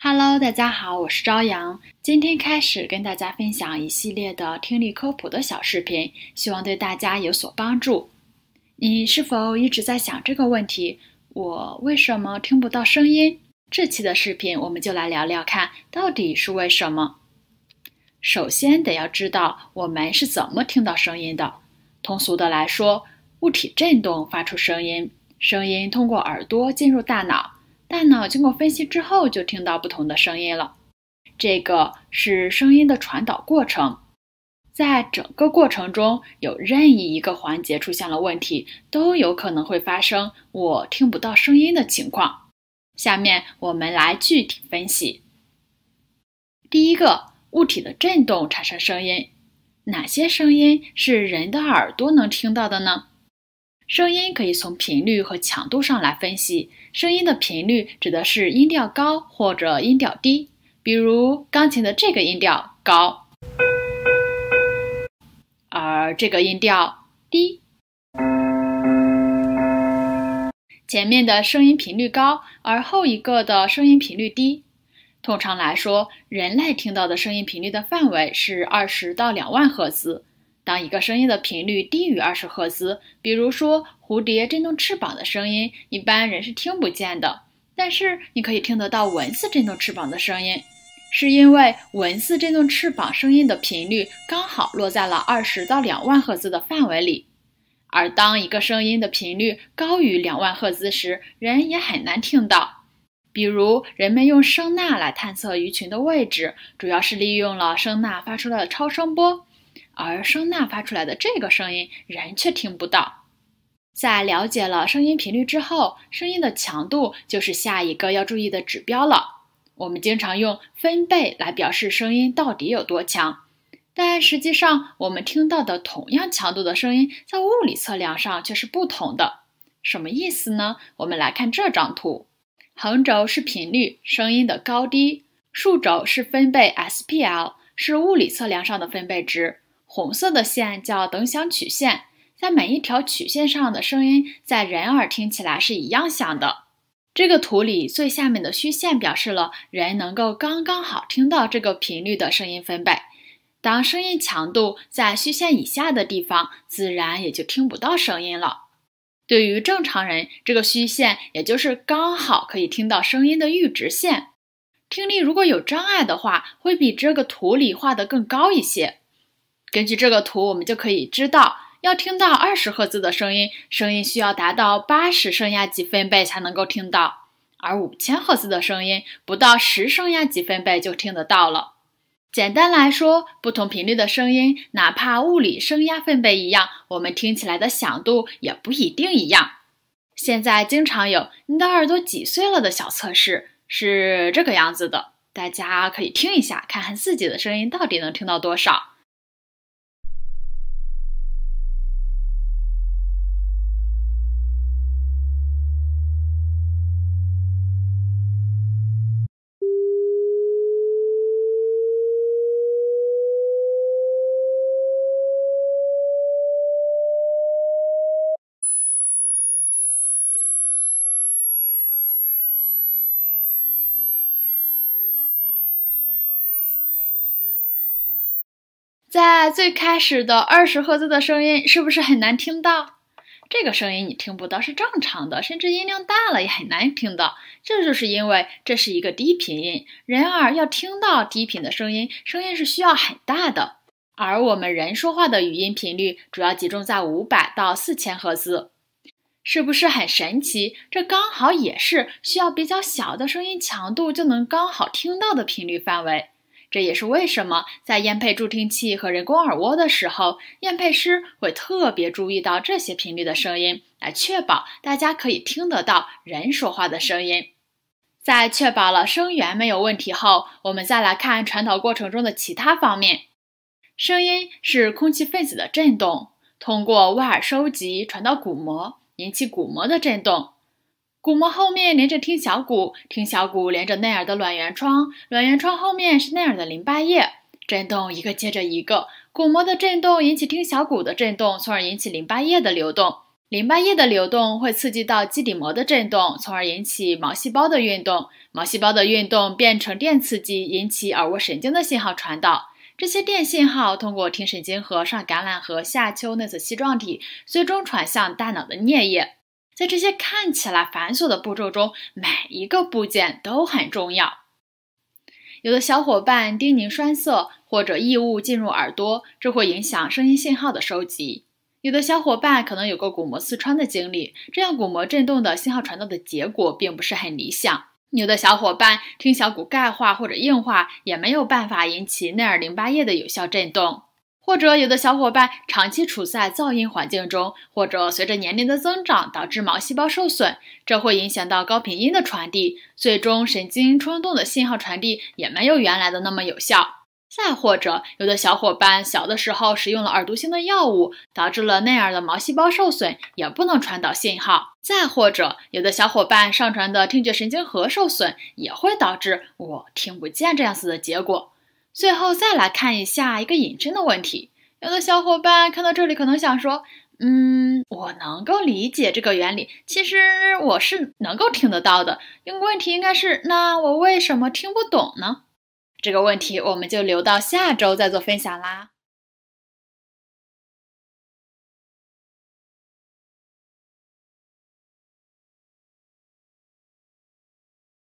Hello，大家好，我是朝阳。今天开始跟大家分享一系列的听力科普的小视频，希望对大家有所帮助。你是否一直在想这个问题？我为什么听不到声音？这期的视频我们就来聊聊看，到底是为什么？首先得要知道我们是怎么听到声音的。通俗的来说，物体振动发出声音，声音通过耳朵进入大脑。大脑经过分析之后，就听到不同的声音了。这个是声音的传导过程，在整个过程中，有任意一个环节出现了问题，都有可能会发生我听不到声音的情况。下面我们来具体分析。第一个，物体的振动产生声音，哪些声音是人的耳朵能听到的呢？声音可以从频率和强度上来分析。声音的频率指的是音调高或者音调低。比如钢琴的这个音调高，而这个音调低。前面的声音频率高，而后一个的声音频率低。通常来说，人类听到的声音频率的范围是二十到两万赫兹。当一个声音的频率低于二十赫兹，比如说蝴蝶振动翅膀的声音，一般人是听不见的。但是你可以听得到蚊子振动翅膀的声音，是因为蚊子振动翅膀声音的频率刚好落在了二十到两万赫兹的范围里。而当一个声音的频率高于两万赫兹时，人也很难听到。比如，人们用声呐来探测鱼群的位置，主要是利用了声呐发出来的超声波。而声呐发出来的这个声音，人却听不到。在了解了声音频率之后，声音的强度就是下一个要注意的指标了。我们经常用分贝来表示声音到底有多强，但实际上我们听到的同样强度的声音，在物理测量上却是不同的。什么意思呢？我们来看这张图，横轴是频率，声音的高低；竖轴是分贝，SPL 是物理测量上的分贝值。红色的线叫等响曲线，在每一条曲线上，的声音在人耳听起来是一样响的。这个图里最下面的虚线表示了人能够刚刚好听到这个频率的声音分贝。当声音强度在虚线以下的地方，自然也就听不到声音了。对于正常人，这个虚线也就是刚好可以听到声音的阈值线。听力如果有障碍的话，会比这个图里画的更高一些。根据这个图，我们就可以知道，要听到二十赫兹的声音，声音需要达到八十声压级分贝才能够听到；而五千赫兹的声音，不到十声压级分贝就听得到了。简单来说，不同频率的声音，哪怕物理声压分贝一样，我们听起来的响度也不一定一样。现在经常有“你的耳朵几岁了”的小测试，是这个样子的，大家可以听一下，看看自己的声音到底能听到多少。在最开始的二十赫兹的声音是不是很难听到？这个声音你听不到是正常的，甚至音量大了也很难听到。这就是因为这是一个低频音，人耳要听到低频的声音，声音是需要很大的。而我们人说话的语音频率主要集中在五百到四千赫兹，是不是很神奇？这刚好也是需要比较小的声音强度就能刚好听到的频率范围。这也是为什么在验配助听器和人工耳蜗的时候，验配师会特别注意到这些频率的声音，来确保大家可以听得到人说话的声音。在确保了声源没有问题后，我们再来看传导过程中的其他方面。声音是空气分子的振动，通过外耳收集，传到鼓膜，引起鼓膜的振动。鼓膜后面连着听小骨，听小骨连着内耳的卵圆窗，卵圆窗后面是内耳的淋巴液。振动一个接着一个，鼓膜的振动引起听小骨的振动，从而引起淋巴液的流动。淋巴液的流动会刺激到基底膜的振动，从而引起毛细胞的运动。毛细胞的运动变成电刺激，引起耳蜗神经的信号传导。这些电信号通过听神经核、上橄榄核、下丘内侧细状体，最终传向大脑的颞叶。在这些看起来繁琐的步骤中，每一个部件都很重要。有的小伙伴叮咛栓塞或者异物进入耳朵，这会影响声音信号的收集。有的小伙伴可能有过鼓膜刺穿的经历，这样鼓膜振动的信号传导的结果并不是很理想。有的小伙伴听小骨钙化或者硬化，也没有办法引起内耳淋巴液的有效振动。或者有的小伙伴长期处在噪音环境中，或者随着年龄的增长导致毛细胞受损，这会影响到高频音的传递，最终神经冲动的信号传递也没有原来的那么有效。再或者有的小伙伴小的时候使用了耳毒性的药物，导致了内耳的毛细胞受损，也不能传导信号。再或者有的小伙伴上传的听觉神经核受损，也会导致我听不见这样子的结果。最后再来看一下一个引申的问题。有的小伙伴看到这里可能想说：“嗯，我能够理解这个原理，其实我是能够听得到的。”因为问题应该是：那我为什么听不懂呢？这个问题我们就留到下周再做分享啦。